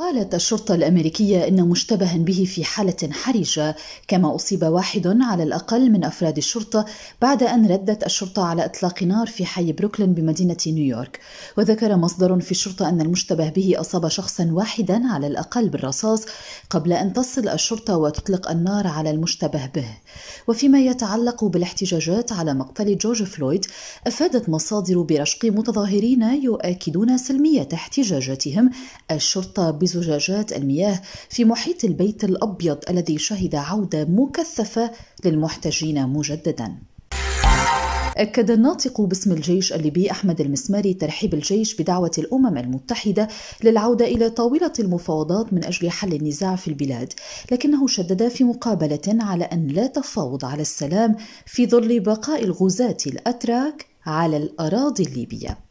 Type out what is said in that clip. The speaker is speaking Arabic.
قالت الشرطة الأمريكية إن مشتبها به في حالة حرجة كما أصيب واحد على الأقل من أفراد الشرطة بعد أن ردت الشرطة على إطلاق نار في حي بروكلين بمدينة نيويورك وذكر مصدر في الشرطة أن المشتبه به أصاب شخصا واحدا على الأقل بالرصاص قبل أن تصل الشرطة وتطلق النار على المشتبه به وفيما يتعلق بالاحتجاجات على مقتل جورج فلويد أفادت مصادر برشق متظاهرين يؤكدون سلمية احتجاجاتهم الشرطة زجاجات المياه في محيط البيت الابيض الذي شهد عوده مكثفه للمحتجين مجددا أكد الناطق باسم الجيش الليبي أحمد المسماري ترحيب الجيش بدعوة الأمم المتحدة للعودة إلى طاولة المفاوضات من أجل حل النزاع في البلاد، لكنه شدد في مقابلة على أن لا تفاوض على السلام في ظل بقاء الغزاة الأتراك على الأراضي الليبية.